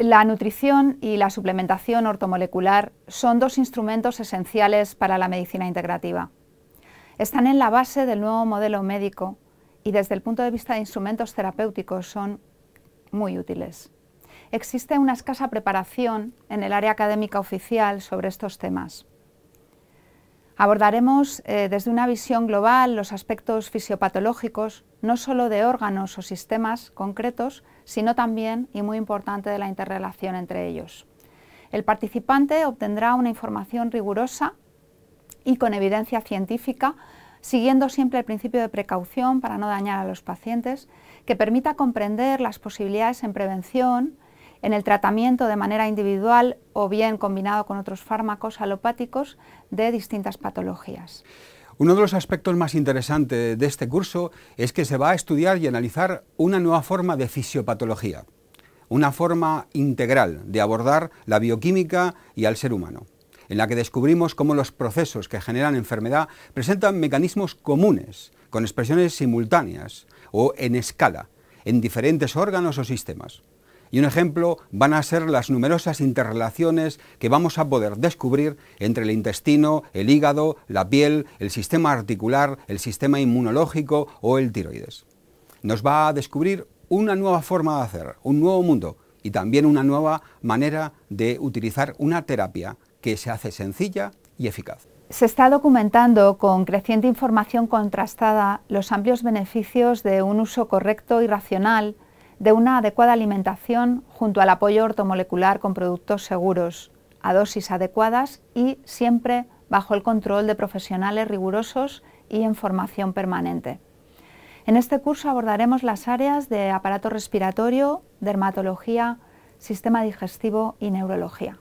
La nutrición y la suplementación ortomolecular son dos instrumentos esenciales para la medicina integrativa. Están en la base del nuevo modelo médico y desde el punto de vista de instrumentos terapéuticos son muy útiles. Existe una escasa preparación en el área académica oficial sobre estos temas. Abordaremos eh, desde una visión global los aspectos fisiopatológicos, no solo de órganos o sistemas concretos, sino también, y muy importante, de la interrelación entre ellos. El participante obtendrá una información rigurosa y con evidencia científica, siguiendo siempre el principio de precaución para no dañar a los pacientes, que permita comprender las posibilidades en prevención, en el tratamiento de manera individual o bien combinado con otros fármacos alopáticos de distintas patologías. Uno de los aspectos más interesantes de este curso es que se va a estudiar y analizar una nueva forma de fisiopatología, una forma integral de abordar la bioquímica y al ser humano, en la que descubrimos cómo los procesos que generan enfermedad presentan mecanismos comunes, con expresiones simultáneas o en escala, en diferentes órganos o sistemas. Y un ejemplo van a ser las numerosas interrelaciones que vamos a poder descubrir entre el intestino, el hígado, la piel, el sistema articular, el sistema inmunológico o el tiroides. Nos va a descubrir una nueva forma de hacer, un nuevo mundo y también una nueva manera de utilizar una terapia que se hace sencilla y eficaz. Se está documentando con creciente información contrastada los amplios beneficios de un uso correcto y racional de una adecuada alimentación junto al apoyo ortomolecular con productos seguros, a dosis adecuadas y siempre bajo el control de profesionales rigurosos y en formación permanente. En este curso abordaremos las áreas de aparato respiratorio, dermatología, sistema digestivo y neurología.